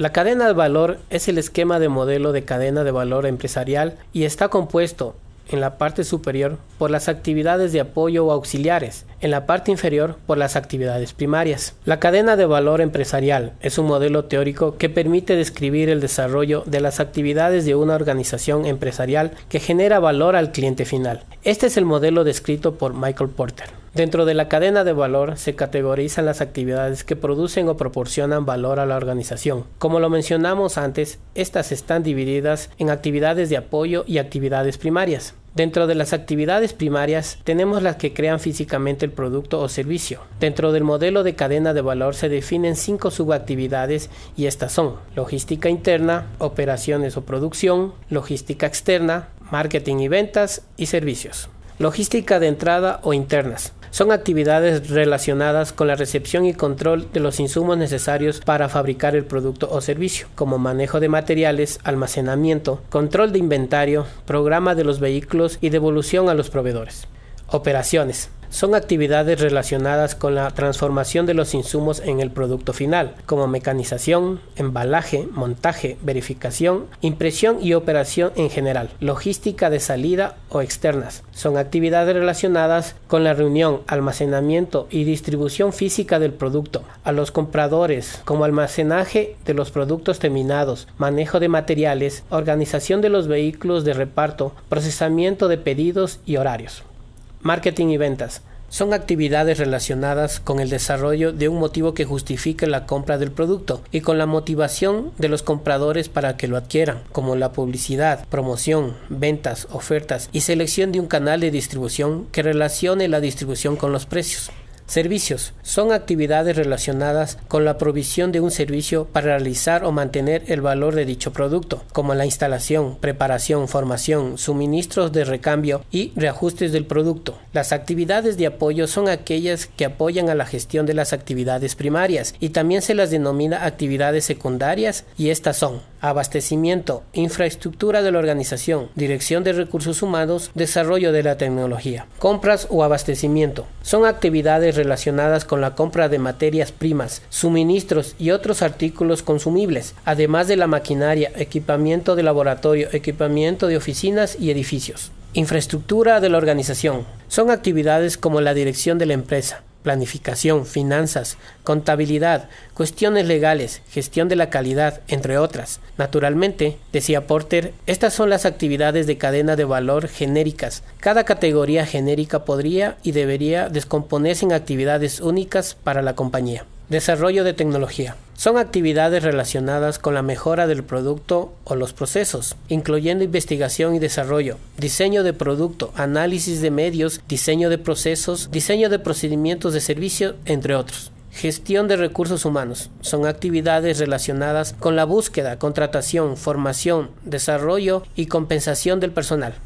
La cadena de valor es el esquema de modelo de cadena de valor empresarial y está compuesto en la parte superior por las actividades de apoyo o auxiliares, en la parte inferior por las actividades primarias. La cadena de valor empresarial es un modelo teórico que permite describir el desarrollo de las actividades de una organización empresarial que genera valor al cliente final. Este es el modelo descrito por Michael Porter. Dentro de la cadena de valor se categorizan las actividades que producen o proporcionan valor a la organización. Como lo mencionamos antes, estas están divididas en actividades de apoyo y actividades primarias. Dentro de las actividades primarias tenemos las que crean físicamente el producto o servicio. Dentro del modelo de cadena de valor se definen cinco subactividades y estas son logística interna, operaciones o producción, logística externa, marketing y ventas y servicios. Logística de entrada o internas son actividades relacionadas con la recepción y control de los insumos necesarios para fabricar el producto o servicio, como manejo de materiales, almacenamiento, control de inventario, programa de los vehículos y devolución a los proveedores. Operaciones son actividades relacionadas con la transformación de los insumos en el producto final, como mecanización, embalaje, montaje, verificación, impresión y operación en general, logística de salida o externas. Son actividades relacionadas con la reunión, almacenamiento y distribución física del producto, a los compradores, como almacenaje de los productos terminados, manejo de materiales, organización de los vehículos de reparto, procesamiento de pedidos y horarios. Marketing y ventas son actividades relacionadas con el desarrollo de un motivo que justifique la compra del producto y con la motivación de los compradores para que lo adquieran, como la publicidad, promoción, ventas, ofertas y selección de un canal de distribución que relacione la distribución con los precios. Servicios. Son actividades relacionadas con la provisión de un servicio para realizar o mantener el valor de dicho producto, como la instalación, preparación, formación, suministros de recambio y reajustes del producto. Las actividades de apoyo son aquellas que apoyan a la gestión de las actividades primarias y también se las denomina actividades secundarias y estas son abastecimiento, infraestructura de la organización, dirección de recursos humanos, desarrollo de la tecnología, compras o abastecimiento. Son actividades relacionadas con la compra de materias primas, suministros y otros artículos consumibles, además de la maquinaria, equipamiento de laboratorio, equipamiento de oficinas y edificios. Infraestructura de la organización. Son actividades como la dirección de la empresa, planificación, finanzas, contabilidad, cuestiones legales, gestión de la calidad, entre otras. Naturalmente, decía Porter, estas son las actividades de cadena de valor genéricas. Cada categoría genérica podría y debería descomponerse en actividades únicas para la compañía. Desarrollo de tecnología. Son actividades relacionadas con la mejora del producto o los procesos, incluyendo investigación y desarrollo, diseño de producto, análisis de medios, diseño de procesos, diseño de procedimientos de servicio, entre otros. Gestión de recursos humanos. Son actividades relacionadas con la búsqueda, contratación, formación, desarrollo y compensación del personal.